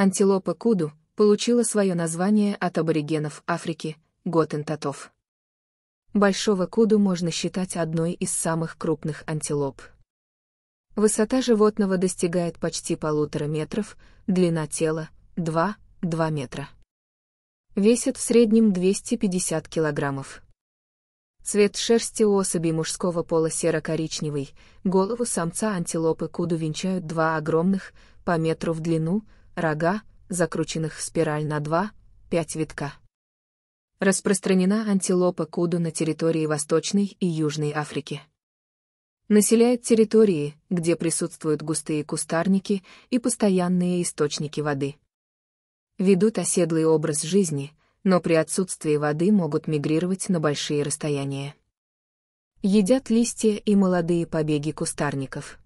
Антилопа Куду получила свое название от аборигенов Африки, готентотов. Большого Куду можно считать одной из самых крупных антилоп. Высота животного достигает почти полутора метров, длина тела – 2-2 метра. Весит в среднем 250 килограммов. Цвет шерсти у особей мужского пола серо-коричневый, голову самца антилопы Куду венчают два огромных, по метру в длину, рога, закрученных в спираль на 2, 5 витка. Распространена антилопа куду на территории Восточной и Южной Африки. Населяет территории, где присутствуют густые кустарники и постоянные источники воды. Ведут оседлый образ жизни, но при отсутствии воды могут мигрировать на большие расстояния. Едят листья и молодые побеги кустарников.